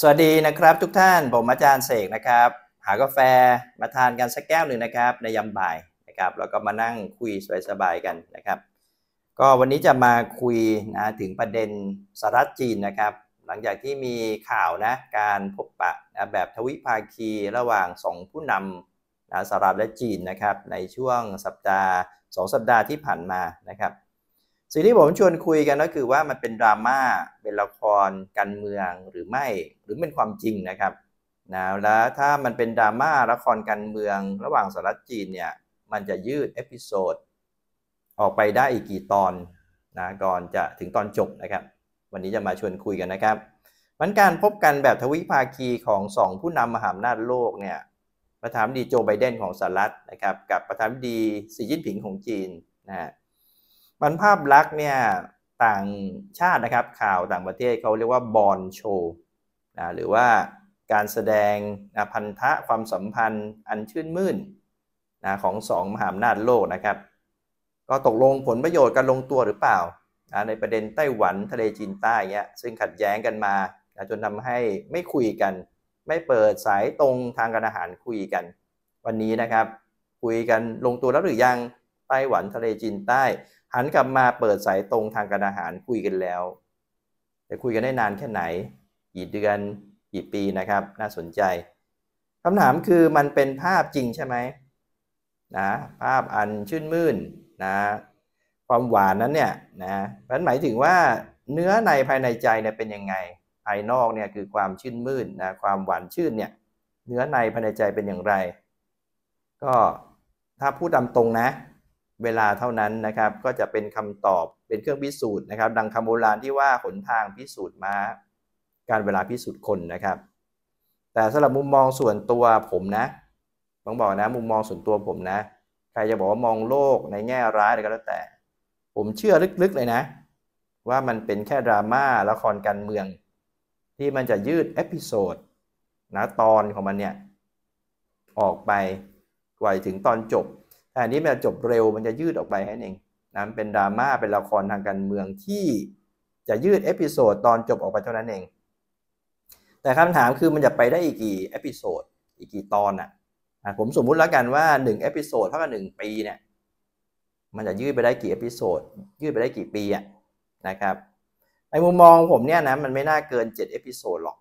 สวัสดีนะครับทุกท่าน ผมอาจารย์เสกนะครับ หากาแฟมาทานกันสักแก้วหนึ่งนะครับในยามบ่ายนะครับแล้วก็มานั่งคุยสบายๆกันนะครับ ก็วันนี้จะมาคุยนะถึงประเด็นสหรัฐจีนนะครับ หลังจากที่มีข่าวนะการพบปะนะแบบทวิภาคีระหว่าง 2 ผู้นำนะสหรัฐและจีนนะครับ ในช่วงสัปดาห์สสัปดาห์ที่ผ่านมานะครับสิ่งที่ผมชวนคุยกันก็คือว่ามันเป็นดราม่าเป็นละครการเมืองหรือไม่หรือเป็นความจริงนะครับนะแล้วถ้ามันเป็นดราม่าละครการเมืองระหว่างสหรัฐจีนเนี่ย มันจะยืดเอพิโซดออกไปได้อีกกี่ตอนนะก่อนจะถึงตอนจบนะครับ วันนี้จะมาชวนคุยกันนะครับ มันการพบกันแบบทวิภาคีของสองผู้นำมหาอำนาจโลกเนี่ยประธานดีโจไบเดนของสหรัฐนะครับ กับประธานดีสีจิ้นผิงของจีนนะฮะมันภาพลักษณ์เนี่ยต่างชาตินะครับ ข่าวต่างประเทศเขาเรียกว่าบอลโชว์นะหรือว่าการแสดงนะพันธะความสัมพันธ์อันชื่นมื่นนะของสองมหาอำนาจโลกนะครับ ก็ตกลงผลประโยชน์กันลงตัวหรือเปล่านะในประเด็นไต้หวันทะเลจีนใต้เนี่ยซึ่งขัดแย้งกันมานะจนทำให้ไม่คุยกัน ไม่เปิดสายตรงทางการอาหารคุยกัน วันนี้นะครับคุยกันลงตัวแล้วหรือยังไต้หวันทะเลจีนใต้หันกลับมาเปิดสายตรงทางการอาหารคุยกันแล้วจะคุยกันได้นานแค่ไหนกี่เดือนกี่ปีนะครับ น่าสนใจคำถามคือมันเป็นภาพจริงใช่ไหมนะภาพอันชื่นมื่นนะความหวานนั้นเนี่ยนะมันหมายถึงว่า เนื้อในภายในใจเนี่ยเป็นยังไงภายนอกเนี่ยคือความชื่นมื่นนะความหวานชื่นเนี่ยเนื้อในภายในใจเป็นอย่างไร ก็ถ้าพูดตามตรงนะเวลาเท่านั้นนะครับก็จะเป็นคำตอบเป็นเครื่องพิสูจน์นะครับ ดังคำโบราณที่ว่าหนทางพิสูจน์มาาการเวลาพิสูจน์คนนะครับ แต่สำหรับมุมมองส่วนตัวผมนะต้องบอกนะมุมมองส่วนตัวผมนะ ใครจะบอกว่ามองโลกในแง่ร้ายอะไรก็แล้วแต่ ผมเชื่อลึกๆเลยนะ ว่ามันเป็นแค่ดราม่าละครการเมือง ที่มันจะยืดเอพิโซดนะตอนของมันเนี่ยออกไปกว่าถึงตอนจบแต่อันนี้มันจบเร็วมันจะยืดออกไปแค่นั้นเองนะเป็นดราม่าเป็นละครทางการเมืองที่จะยืดเอพิโซดตอนจบออกไปเท่านั้นเองแต่คำถามคือมันจะไปได้อีกกี่เอพิโซดอีกกี่ตอนอ่ะผมสมมุติแล้วกันว่า1เอพิโซดเท่ากับ1ปีเนี่ยมันจะยืดไปได้กี่เอพิโซดยืดไปได้กี่ปีอ่ะนะครับ ในมุมมองผมเนี่ยนะมันไม่น่าเกิน7เอพิโซดหรอก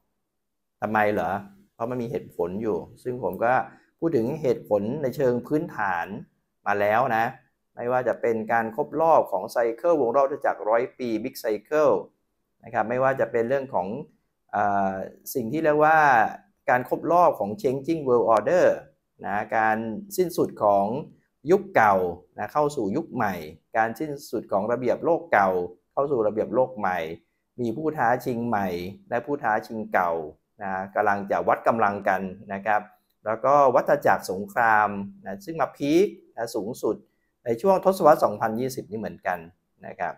ทำไมเหรอเพราะมันมีเหตุผลอยู่ ซึ่งผมก็พูดถึงเหตุผลในเชิงพื้นฐานมาแล้วนะไม่ว่าจะเป็นการครบรอบของไซเคิลวงรอบจากร้อยปีบิ๊กไซเคิลนะครับไม่ว่าจะเป็นเรื่องของอสิ่งที่เรียกว่าการครบรอบของ changing world order นะการสิ้นสุดของยุคเก่านะเข้าสู่ยุคใหม่ การสิ้นสุดของระเบียบโลกเก่า เข้าสู่ระเบียบโลกใหม่ มีผู้ท้าชิงใหม่และผู้ท้าชิงเก่านะกำลังจะวัดกำลังกันนะครับแล้วก็วัฏจักรสงครามนะซึ่งมาพีคสูงสุดในช่วงทศวรรษ 2020 นี่เหมือนกันนะครับ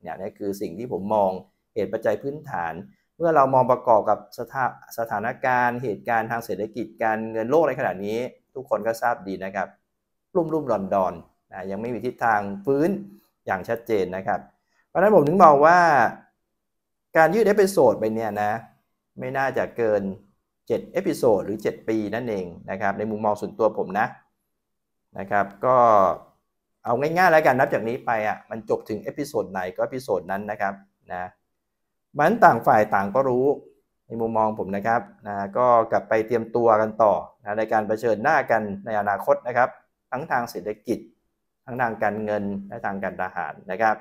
เนี่ยนี่คือสิ่งที่ผมมองเหตุปัจจัยพื้นฐาน เมื่อเรามองประกอบกับสถาสถานการณ์เหตุการณ์ทางเศรษฐกิจการเงินโลกในขณะนี้ทุกคนก็ทราบดีนะครับ รุ่มรุ่มดอนดอนนะยังไม่มีทิศทางฟื้นอย่างชัดเจนนะครับ เพราะนั้นผมถึงมองว่า การยืดเอพิโซดไปเนี่ยนะไม่น่าจะเกิน7เอพิโซดหรือ 7 ปีนั่นเองนะครับ ในมุมมองส่วนตัวผมนะนะครับก็เอาง่ายๆแล้วกันนับจากนี้ไปอ่ะมันจบถึงเอพิโซดไหนก็เอพิโซดนั้นนะครับนะมันต่างฝ่ายต่างก็รู้ในมุมมองผมนะครับนะก็กลับไปเตรียมตัวกันต่อนะในการรเผชิญหน้ากันในอนาคตนะครับทั้งทางเศรษฐกิจ ทั้งทางการเงินและทางการทหารนะครับ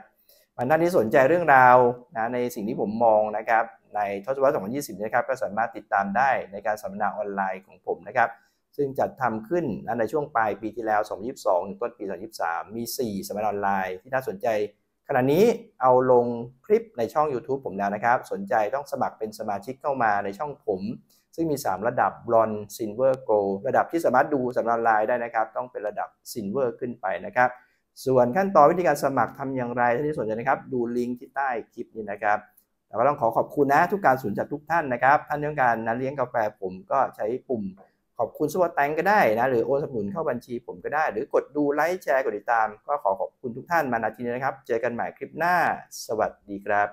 มันน่าที่สนใจเรื่องราวนะในสิ่งที่ผมมองนะครับในทศวรรษ2020 นะครับก็สามารถติดตามได้ในการสัมมนาออนไลน์ของผมนะครับ ซึ่งจัดทำขึ้นในช่วงปลายปีที่แล้ว 2022ต้นปี2023 มี 4 สัมมนาออนไลน์ที่น่าสนใจ ขณะนี้เอาลงคลิปในช่อง YouTube ผมแล้วนะครับ สนใจต้องสมัครเป็นสมาชิกเข้ามาในช่องผม ซึ่งมี 3 ระดับบรอนซินเวอร์โกลระดับที่สามารถดูสัมมนาออนไลน์ได้นะครับ ต้องเป็นระดับซินเวอร์ขึ้นไปนะครับ ส่วนขั้นตอนวิธีการสมัครทำอย่างไรท่านที่สนใจนะครับดูลิงก์ที่ใต้คลิปนี้นะครับแต่ว่าต้องขอขอบคุณนะ ทุกการสูนจากทุกท่านนะครับ ท่านต้องการนันเลี้ยงกาแฟผมก็ใช้ปุ่ม ขอบคุณสวัสดอ์แตงก็ได้นะ หรือโอนสนุนเข้าบัญชีผมก็ได้ หรือกดดูไลค์แชร์กดติดตามก็ขอขอบคุณทุกท่านมานาทีนี้นะครับ เจอกันใหม่คลิปหน้าสวัสดีครับ